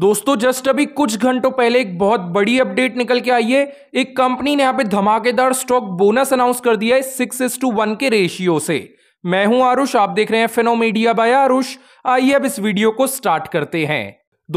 दोस्तों जस्ट अभी कुछ घंटों पहले एक बहुत बड़ी अपडेट निकल के आई है एक कंपनी ने यहाँ पे धमाकेदार स्टॉक बोनस अनाउंस कर दिया है सिक्स एस टू वन के रेशियो से मैं हूं आरुष आप देख रहे हैं मीडिया बाय आरुष आइए अब इस वीडियो को स्टार्ट करते हैं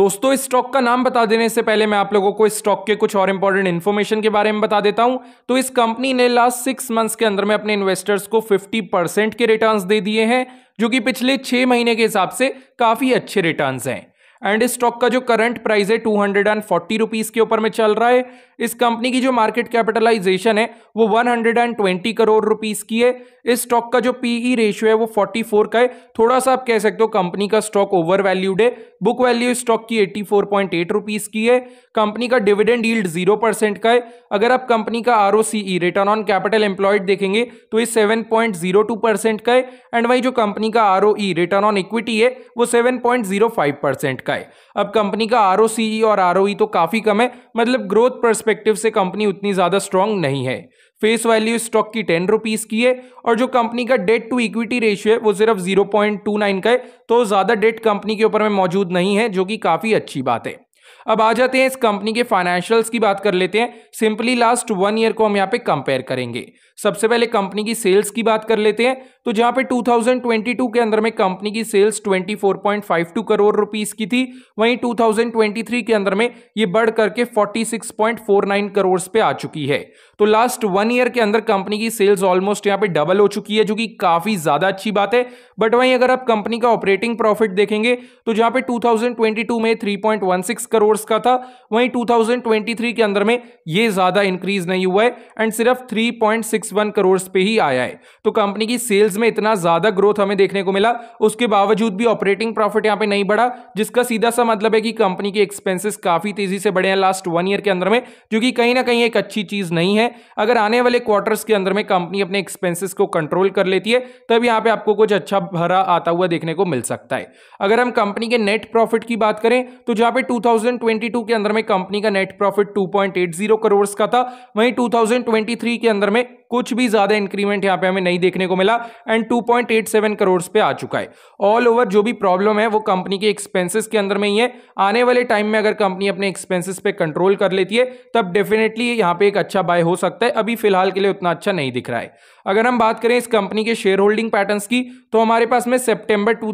दोस्तों इस स्टॉक का नाम बता देने से पहले मैं आप लोगों को इस स्टॉक के कुछ और इंपॉर्टेंट इन्फॉर्मेशन के बारे में बता देता हूं तो इस कंपनी ने लास्ट सिक्स मंथ्स के अंदर में अपने इन्वेस्टर्स को 50 परसेंट के रिटर्न्स दे दिए हैं जो कि पिछले छह महीने के हिसाब से काफी अच्छे रिटर्न्स हैं एंड इस स्टॉक का जो करंट प्राइस है two hundred and forty rupees के ऊपर में चल रहा है इस कंपनी की जो मार्केट कैपिटलाइजेशन है वो one hundred and twenty crore rupees की है इस स्टॉक का जो पीई रेशियो e है वो फोर्टी फोर का है थोड़ा सा आप कह सकते हो कंपनी का स्टॉक ओवर वैल्यूड है बुक वैल्यू स्टॉक की eighty four point eight rupees की है कंपनी का डिविडेंड ईल्ड जीरो परसेंट का है अगर आप कंपनी का R O C E return on capital employed देखेंगे तो ये seven point zero two percent का है एंड वही जो कंपनी का R O E return on equity है वो seven point zero five percent का का है अब कंपनी का आर e और आर e तो काफ़ी कम है मतलब ग्रोथ परस्पेक्टिव से कंपनी उतनी ज़्यादा स्ट्रांग नहीं है फेस वैल्यू स्टॉक की टेन रुपीज़ की है और जो कंपनी का डेट टू इक्विटी रेशियो है वो सिर्फ जीरो पॉइंट टू नाइन का है तो ज़्यादा डेट कंपनी के ऊपर में मौजूद नहीं है जो कि काफ़ी अच्छी बात है अब आ जाते हैं इस कंपनी के फाइनेंशियल्स की बात कर लेते हैं सिंपली लास्ट वन ईयर को हम यहाँ पे कंपेयर करेंगे सबसे पहले कंपनी की सेल्स की बात कर लेते हैं तो जहाँ पे 2022 के अंदर में कंपनी की सेल्स 24.52 करोड़ रुपीस की थी वहीं 2023 के अंदर में ये बढ़ करके 46.49 करोड़ पे आ चुकी है तो लास्ट वन ईयर के अंदर कंपनी की सेल्स ऑलमोस्ट यहाँ पे डबल हो चुकी है जो कि काफी ज्यादा अच्छी बात है बट वहीं अगर आप कंपनी का ऑपरेटिंग प्रॉफिट देखेंगे तो जहाँ पे टू में थ्री करोड़ करोड़ का था वहीं 2023 के अंदर में ये ज़्यादा इंक्रीज नहीं हुआ है एंड सिर्फ 3.61 पॉइंट करोड़ पे ही आया है तो कंपनी की सेल्स में इतना ज़्यादा ग्रोथ हमें देखने को मिला उसके बावजूद भी ऑपरेटिंग प्रॉफिट यहाँ पे नहीं बढ़ा जिसका सीधा सा मतलब है कि कंपनी के एक्सपेंसिस काफ़ी तेज़ी से बढ़े हैं लास्ट वन ईयर के अंदर में जो कि कहीं ना कहीं एक अच्छी चीज़ नहीं है अगर आने वाले क्वार्टर्स के अंदर में कंपनी अपने एक्सपेंसिस को कंट्रोल कर लेती है तब यहाँ पे आपको कुछ अच्छा भरा आता हुआ देखने को मिल सकता है अगर हम कंपनी के नेट प्रॉफिट की बात करें तो जहां पे 2000 2022 के अंदर में कंपनी का नेट प्रॉफिट 2.80 करोड़ का था वहीं 2023 के अंदर में कुछ भी ज़्यादा इंक्रीमेंट यहां पे हमें नहीं देखने को मिला एंड 2.87 करोड़ पे आ चुका है ऑल ओवर जो भी प्रॉब्लम है वो कंपनी के एक्सपेंसेस के अंदर में ही है आने वाले टाइम में अगर कंपनी अपने एक्सपेंसेस पे कंट्रोल कर लेती है तब डेफिनेटली यहां पे एक अच्छा बाय हो सकता है अभी फिलहाल के लिए उतना अच्छा नहीं दिख रहा है अगर हम बात करें इस कंपनी के शेयर होल्डिंग पैटर्न की तो हमारे पास में सेप्टेंबर टू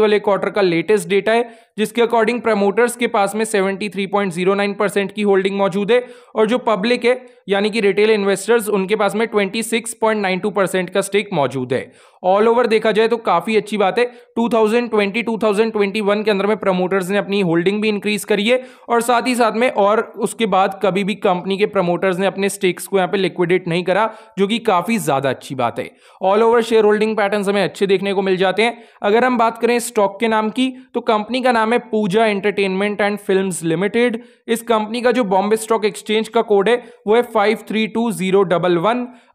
वाले क्वार्टर का लेटेस्ट डेटा है जिसके अकॉर्डिंग प्रमोटर्स के पास में सेवेंटी परसेंट की होल्डिंग मौजूद है और जो पब्लिक है यानी कि रिटेल इन्वेस्टर्स उनके पास में 26.92 परसेंट का स्टेक मौजूद है ऑल ओवर देखा जाए तो काफ़ी अच्छी बात है 2020 2021 के अंदर में प्रमोटर्स ने अपनी होल्डिंग भी इंक्रीज करी है और साथ ही साथ में और उसके बाद कभी भी कंपनी के प्रमोटर्स ने अपने स्टेक्स को यहां पे लिक्विडेट नहीं करा जो कि काफ़ी ज़्यादा अच्छी बात है all over share holding pattern हमें अच्छे देखने को मिल जाते हैं अगर हम बात करें स्टॉक के नाम की तो कंपनी का नाम है Pooja entertainment and film limited इस कंपनी का जो बॉम्बे स्टॉक एक्सचेंज का कोड है वो है फाइव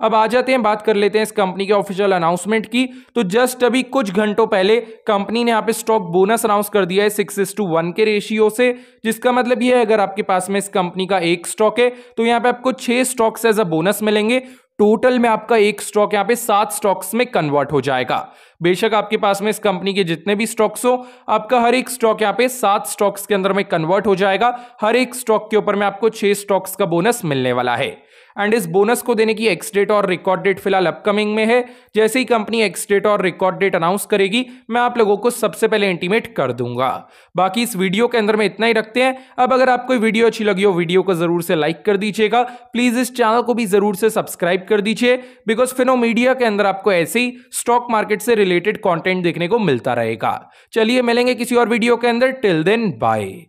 अब आ जाते हैं बात कर लेते हैं इस कंपनी के ऑफिशियल अनाउंसमेंट की की तो जस्ट अभी कुछ घंटों पहले कंपनी ने यहाँ पे स्टॉक बोनस अनाउंस कर दिया है सिक्स इस टू वन के रेशियो से जिसका मतलब ये है अगर आपके पास में इस कंपनी का एक स्टॉक है तो यहाँ पे आपको छह स्टॉक्स एज अ बोनस मिलेंगे टोटल में आपका एक स्टॉक यहाँ पे सात स्टॉक्स में कन्वर्ट हो जाएगा बेशक आपके पास में इस कंपनी के जितने भी स्टॉक्स हो आपका हर एक स्टॉक यहाँ पे सात स्टॉक्स के अंदर में कन्वर्ट हो जाएगा हर एक स्टॉक के ऊपर में आपको छह स्टॉक्स का बोनस मिलने वाला है एंड इस बोनस को देने की एक्स डेट और रिकॉर्ड डेट फिलहाल अपकमिंग में है जैसे ही कंपनी एक्स डेट और रिकॉर्ड डेट अनाउंस करेगी मैं आप लोगों को सबसे पहले इंटीमेट कर दूंगा बाकी इस वीडियो के अंदर में इतना ही रखते हैं अब अगर आपको वीडियो अच्छी लगी हो वीडियो को जरूर से लाइक कर दीजिएगा प्लीज इस चैनल को भी जरूर से सब्सक्राइब कर दीजिए बिकॉज फिनो मीडिया के अंदर आपको ऐसे ही स्टॉक मार्केट से रिलेटेड कॉन्टेंट देखने को मिलता रहेगा चलिए मिलेंगे किसी और वीडियो के अंदर टिल देन बाय